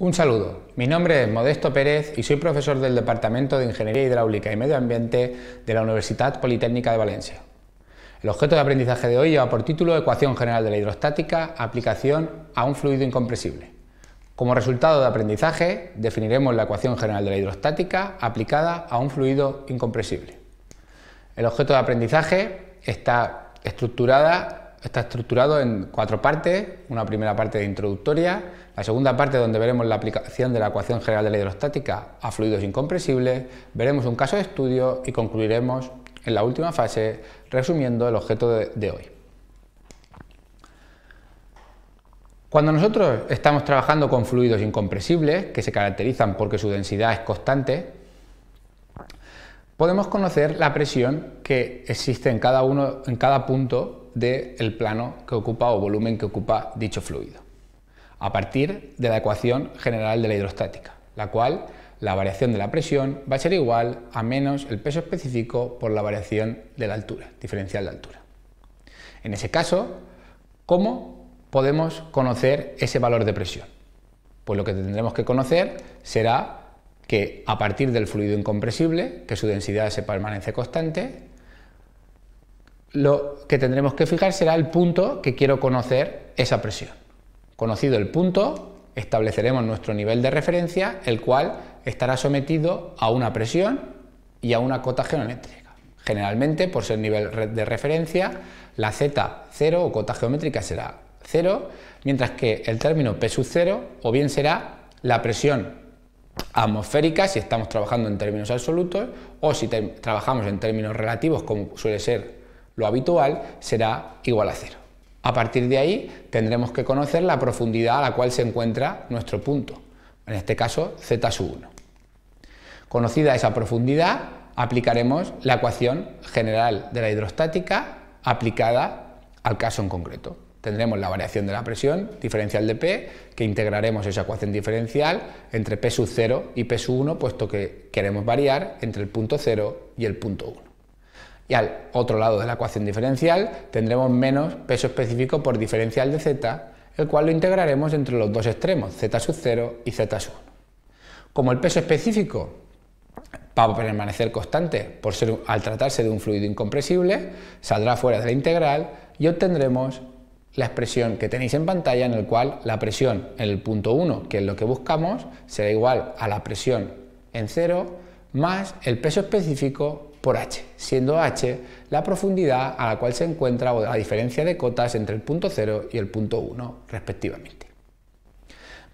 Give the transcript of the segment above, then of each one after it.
Un saludo, mi nombre es Modesto Pérez y soy profesor del Departamento de Ingeniería Hidráulica y Medio Ambiente de la Universidad Politécnica de Valencia. El objeto de aprendizaje de hoy lleva por título Ecuación General de la Hidrostática, aplicación a un fluido incompresible. Como resultado de aprendizaje, definiremos la ecuación general de la hidrostática aplicada a un fluido incompresible. El objeto de aprendizaje está estructurada está estructurado en cuatro partes, una primera parte de introductoria, la segunda parte donde veremos la aplicación de la ecuación general de la hidrostática a fluidos incompresibles, veremos un caso de estudio y concluiremos en la última fase resumiendo el objeto de, hoy. Cuando nosotros estamos trabajando con fluidos incompresibles, que se caracterizan porque su densidad es constante, podemos conocer la presión que existe en cada uno en cada punto del plano que ocupa o volumen que ocupa dicho fluido, a partir de la ecuación general de la hidrostática, la cual la variación de la presión va a ser igual a menos el peso específico por la variación de la altura, diferencial de altura. En ese caso, ¿cómo podemos conocer ese valor de presión? Pues lo que tendremos que conocer será que a partir del fluido incompresible, que su densidad se permanece constante, lo que tendremos que fijar será el punto que quiero conocer esa presión. Conocido el punto, estableceremos nuestro nivel de referencia, el cual estará sometido a una presión y a una cota geométrica. Generalmente, por ser nivel de referencia, la Z0 o cota geométrica será 0, mientras que el término P sub 0 o bien será la presión atmosférica si estamos trabajando en términos absolutos o si trabajamos en términos relativos como suele ser lo habitual será igual a cero. A partir de ahí tendremos que conocer la profundidad a la cual se encuentra nuestro punto, en este caso z1. Conocida esa profundidad, aplicaremos la ecuación general de la hidrostática aplicada al caso en concreto. Tendremos la variación de la presión diferencial de P, que integraremos esa ecuación diferencial entre P0 sub y P1, puesto que queremos variar entre el punto 0 y el punto 1 y al otro lado de la ecuación diferencial tendremos menos peso específico por diferencial de z, el cual lo integraremos entre los dos extremos, z sub 0 y z sub 1. Como el peso específico va a permanecer constante al tratarse de un fluido incompresible, saldrá fuera de la integral y obtendremos la expresión que tenéis en pantalla en el cual la presión en el punto 1, que es lo que buscamos, será igual a la presión en 0 más el peso específico por h, siendo h la profundidad a la cual se encuentra o la diferencia de cotas entre el punto 0 y el punto 1 respectivamente.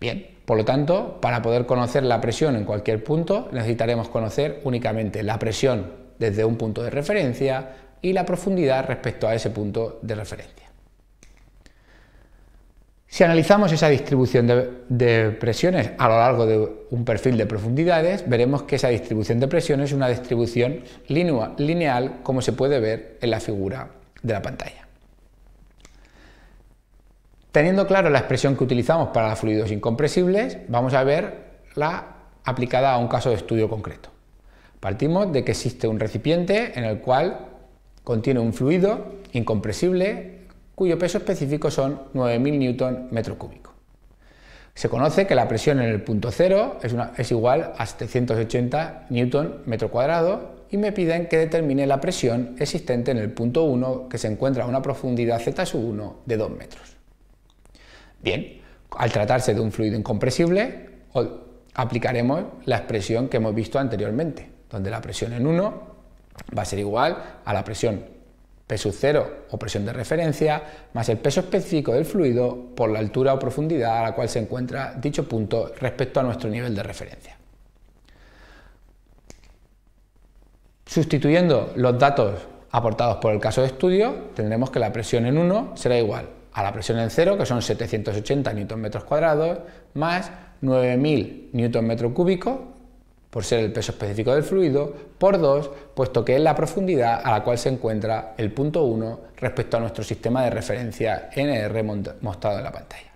Bien, por lo tanto, para poder conocer la presión en cualquier punto necesitaremos conocer únicamente la presión desde un punto de referencia y la profundidad respecto a ese punto de referencia. Si analizamos esa distribución de, presiones a lo largo de un perfil de profundidades, veremos que esa distribución de presiones es una distribución lineal, como se puede ver en la figura de la pantalla. Teniendo claro la expresión que utilizamos para fluidos incompresibles, vamos a verla aplicada a un caso de estudio concreto. Partimos de que existe un recipiente en el cual contiene un fluido incompresible cuyo peso específico son 9.000 metro cúbico, Se conoce que la presión en el punto cero es, igual a 780 metro cuadrado y me piden que determine la presión existente en el punto 1 que se encuentra a una profundidad Z1 de 2 metros. Bien, al tratarse de un fluido incompresible, aplicaremos la expresión que hemos visto anteriormente, donde la presión en 1 va a ser igual a la presión peso cero o presión de referencia, más el peso específico del fluido por la altura o profundidad a la cual se encuentra dicho punto respecto a nuestro nivel de referencia. Sustituyendo los datos aportados por el caso de estudio, tendremos que la presión en 1 será igual a la presión en 0, que son 780 nm cuadrados, más 9000 nm cúbico, por ser el peso específico del fluido, por 2, puesto que es la profundidad a la cual se encuentra el punto 1 respecto a nuestro sistema de referencia NR mostrado en la pantalla.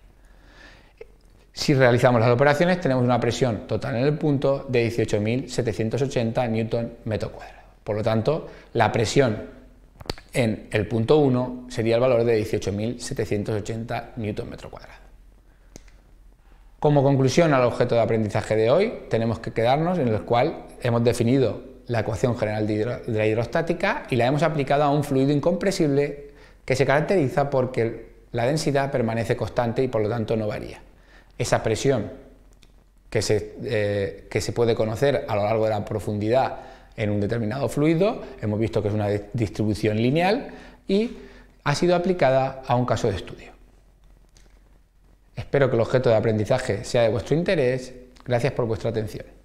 Si realizamos las operaciones tenemos una presión total en el punto de 18.780 newton metro cuadrado. Por lo tanto, la presión en el punto 1 sería el valor de 18.780 newton metro cuadrado. Como conclusión al objeto de aprendizaje de hoy, tenemos que quedarnos en el cual hemos definido la ecuación general de, la hidrostática y la hemos aplicado a un fluido incompresible que se caracteriza porque la densidad permanece constante y por lo tanto no varía. Esa presión que se eh, puede conocer a lo largo de la profundidad en un determinado fluido, hemos visto que es una distribución lineal y ha sido aplicada a un caso de estudio. Espero que el objeto de aprendizaje sea de vuestro interés. Gracias por vuestra atención.